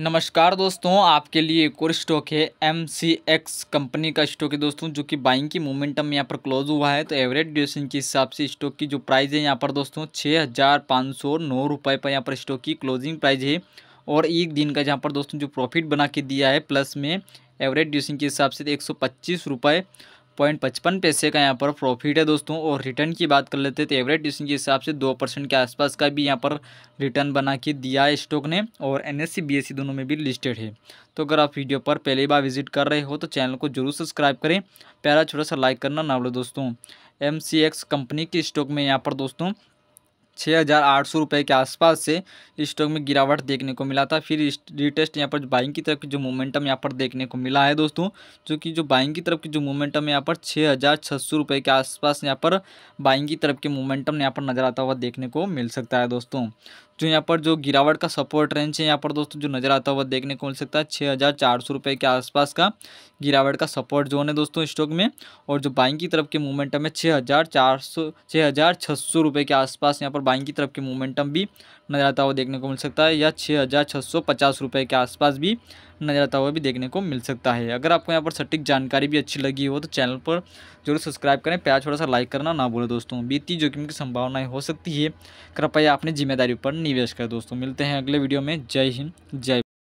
नमस्कार दोस्तों आपके लिए एक और स्टॉक है एम सी एक्स कंपनी का स्टॉक है दोस्तों जो कि बाइंग की मोमेंटम यहाँ पर क्लोज हुआ है तो एवरेज ड्यूरेशन के हिसाब से स्टॉक की जो प्राइस है यहाँ पर दोस्तों छः हज़ार पाँच सौ नौ रुपये पर यहाँ पर स्टॉक की क्लोजिंग प्राइस है और एक दिन का जहाँ पर दोस्तों जो प्रॉफिट बना के दिया है प्लस में एवरेज ड्यूसिंग के हिसाब से तो एक सौ पच्चीस रुपये पॉइंट पचपन पैसे का यहाँ पर प्रॉफिट है दोस्तों और रिटर्न की बात कर लेते हैं तो एवरेज ट्यूशन के हिसाब से दो परसेंट के आसपास का भी यहाँ पर रिटर्न बना के दिया है स्टॉक ने और एन एस दोनों में भी लिस्टेड है तो अगर आप वीडियो पर पहली बार विजिट कर रहे हो तो चैनल को जरूर सब्सक्राइब करें प्यारा छोटा सा लाइक करना ना बोलो दोस्तों एम कंपनी के स्टॉक में यहाँ पर दोस्तों छः हज़ार आठ सौ के आसपास से स्टॉक में गिरावट देखने को मिला था फिर रिटेस्ट यहाँ पर बाइंग की तरफ की जो मोमेंटम यहाँ पर देखने को मिला है दोस्तों जो कि जो बाइंग की तरफ की जो मोमेंटम यहाँ पर छः हज़ार छः सौ रुपये के आसपास यहाँ पर बाइंग की तरफ के मोमेंटम यहाँ पर नज़र आता हुआ देखने को मिल सकता है दोस्तों जो तो यहाँ पर जो गिरावट का सपोर्ट रेंज है यहाँ पर दोस्तों जो नज़र आता हुआ देखने को मिल सकता है छः हज़ार चार सौ रुपये के आसपास का गिरावट का सपोर्ट जोन है दोस्तों स्टॉक में और जो बाइंग की तरफ के मोमेंटम है छः हज़ार चार सौ छः हज़ार छः सौ रुपये के आसपास यहाँ पर बाइंग की तरफ के मोमेंटम भी नज़र आता हुआ देखने को मिल सकता है या छः हज़ार छः सौ पचास रुपये के आसपास भी नजर आता हुआ भी देखने को मिल सकता है अगर आपको यहाँ पर सटीक जानकारी भी अच्छी लगी हो तो चैनल पर जरूर सब्सक्राइब करें प्यार थोड़ा सा लाइक करना ना भूलें दोस्तों बीती जोखिम की संभावनाएं हो सकती है कृपया अपनी जिम्मेदारी पर निवेश करें दोस्तों मिलते हैं अगले वीडियो में जय हिंद जय